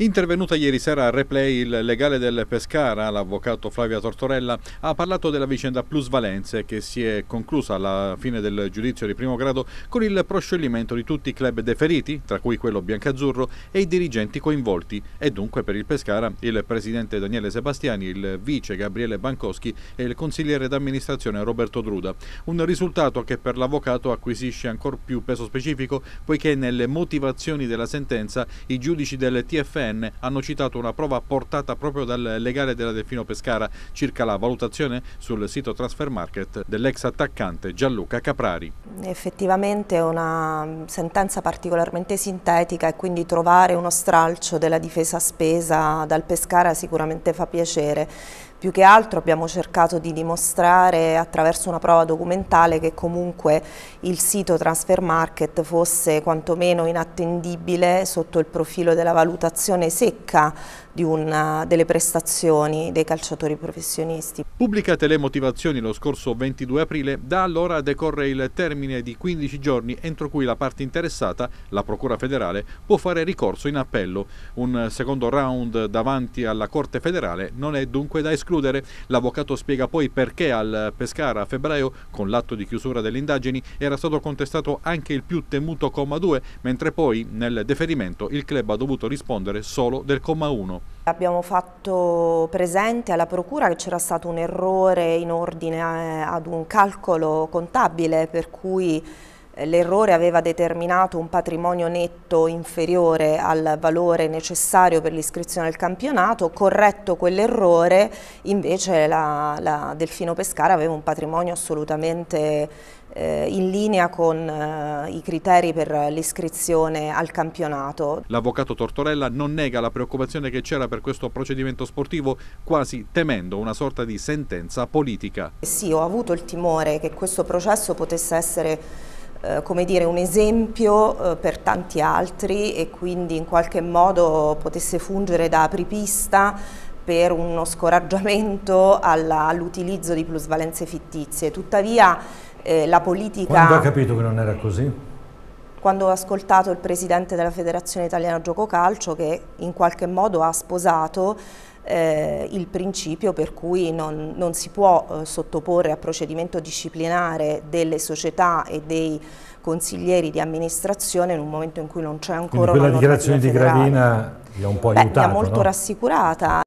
Intervenuta ieri sera a replay il legale del Pescara, l'avvocato Flavia Tortorella, ha parlato della vicenda plusvalenze che si è conclusa alla fine del giudizio di primo grado con il proscioglimento di tutti i club deferiti, tra cui quello biancazzurro, e i dirigenti coinvolti e dunque per il Pescara il presidente Daniele Sebastiani, il vice Gabriele Bancoschi e il consigliere d'amministrazione Roberto Druda. Un risultato che per l'avvocato acquisisce ancora più peso specifico poiché nelle motivazioni della sentenza i giudici del TFM dodicenne hanno citato una prova portata proprio dal legale della Delfino Pescara circa la valutazione sul sito Transfer Market dell'ex attaccante Gianluca Caprari. Effettivamente è una sentenza particolarmente sintetica e quindi trovare uno stralcio della difesa spesa dal Pescara sicuramente fa piacere. Più che altro abbiamo cercato di dimostrare attraverso una prova documentale che comunque il sito Transfer Market fosse quantomeno inattendibile sotto il profilo della valutazione valutazione secca una, delle prestazioni dei calciatori professionisti. Pubblicate le motivazioni lo scorso 22 aprile, da allora decorre il termine di 15 giorni entro cui la parte interessata, la Procura federale, può fare ricorso in appello. Un secondo round davanti alla Corte federale non è dunque da escludere. L'avvocato spiega poi perché al Pescara a febbraio, con l'atto di chiusura delle indagini, era stato contestato anche il più temuto comma 2, mentre poi nel deferimento il club ha dovuto rispondere discutere solo del comma 1. Abbiamo fatto presente alla Procura che c'era stato un errore in ordine eh, ad un calcolo contabile per cui eh, l'errore aveva determinato un patrimonio netto inferiore al valore necessario per l'iscrizione al campionato, corretto quell'errore invece la, la, Delfino Pescara aveva un patrimonio assolutamente eh, in linea con eh, i criteri per l'iscrizione al campionato. L'avvocato Tortorella non nega la preoccupazione che c'era per questo procedimento sportivo, quasi temendo una sorta di sentenza politica. Sì, ho avuto il timore che questo processo potesse essere eh, come dire, un esempio eh, per tanti altri e quindi in qualche modo potesse fungere da apripista per uno scoraggio all'utilizzo di plusvalenze fittizie. Tuttavia eh, la politica... Quando ha capito che non era così? quando ho ascoltato il presidente della Federazione Italiana Gioco Calcio che in qualche modo ha sposato eh, il principio per cui non, non si può eh, sottoporre a procedimento disciplinare delle società e dei consiglieri di amministrazione in un momento in cui non c'è ancora Quindi quella una dichiarazione di Gravina vi ha un po' aiutato, mi ha molto no? rassicurata.